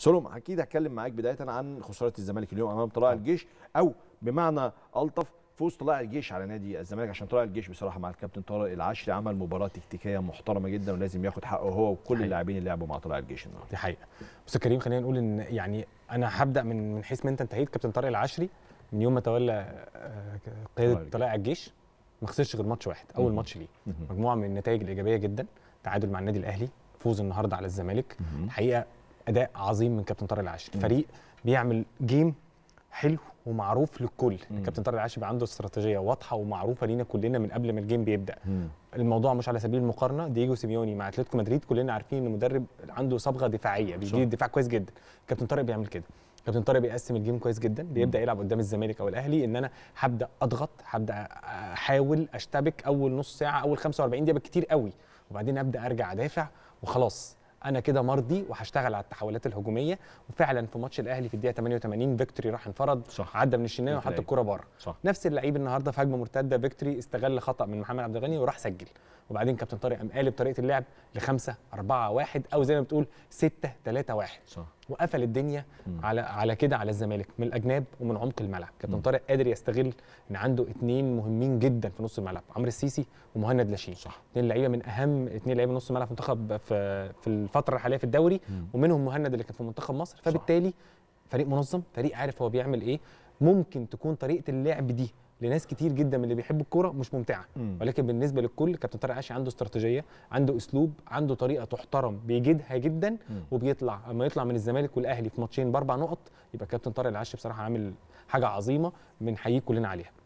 سولوم اكيد هتكلم معاك بدايه عن خساره الزمالك اليوم امام طلائع نعم. الجيش او بمعنى الطف فوز طلائع الجيش على نادي الزمالك عشان طلائع الجيش بصراحه مع الكابتن طارق العشري عمل مباراه تكتيكيه محترمه جدا ولازم ياخد حقه هو وكل اللاعبين اللي لعبوا مع طلائع الجيش النهارده دي حقيقه بس كريم خلينا نقول ان يعني انا هبدا من من حيث ما انت انتهيت كابتن طارق العشري من يوم ما تولى آه، قياده طلائع الجيش ما خسرش غير ماتش واحد اول ماتش ليه مجموعه من النتائج الايجابيه جدا تعادل مع النادي الاهلي فوز النهارده على الزمالك الحقيقه اداء عظيم من كابتن طارق العاشر فريق بيعمل جيم حلو ومعروف للكل كابتن طارق العاشر بيبقى عنده استراتيجيه واضحه ومعروفه لينا كلنا من قبل ما الجيم بيبدا مم. الموضوع مش على سبيل المقارنه دييجو سيميوني مع اتلتيكو مدريد كلنا عارفين ان مدرب عنده صبغه دفاعيه بيدير الدفاع كويس جدا كابتن طارق بيعمل كده كابتن طارق بيقسم الجيم كويس جدا بيبدا يلعب قدام الزمالك او الاهلي ان انا هبدا اضغط هبدا احاول اشتبك اول نص ساعه اول 45 دقيقه بالكتير قوي وبعدين ابدا ارجع ادافع وخلاص انا كده مرضي وهشتغل على التحولات الهجوميه وفعلا في ماتش الاهلي في الدقيقه 88 فيكتوري راح انفرد صح. عدى من الشناوي وحط الكره بره نفس اللعيب النهارده في هجمه مرتده فيكتوري استغل خطا من محمد عبد الغني وراح سجل وبعدين كابتن طارق قام قالب طريقه اللعب لخمسة أربعة واحد او زي ما بتقول ستة ثلاثة واحد صح وقفل الدنيا على على كده على الزمالك من الاجناب ومن عمق الملعب كابتن طارق قادر يستغل ان عنده اثنين مهمين جدا في نص الملعب عمرو السيسي ومهند لاشين صح اثنين لعيبه من اهم اثنين لعيبه نص ملعب في منتخب في في الفتره الحاليه في الدوري ومنهم مهند اللي كان في منتخب مصر فبالتالي صح. فريق منظم فريق عارف هو بيعمل ايه ممكن تكون طريقه اللعب دي لناس كتير جدا من اللي بيحبوا الكوره مش ممتعه ولكن بالنسبه للكل كابتن طارق عاشي عنده استراتيجيه عنده اسلوب عنده طريقه تحترم بيجدها جدا مم. وبيطلع اما يطلع من الزمالك والاهلي في ماتشين باربع نقط يبقى كابتن طارق العاشي بصراحه عامل حاجه عظيمه بنحييه كلنا عليها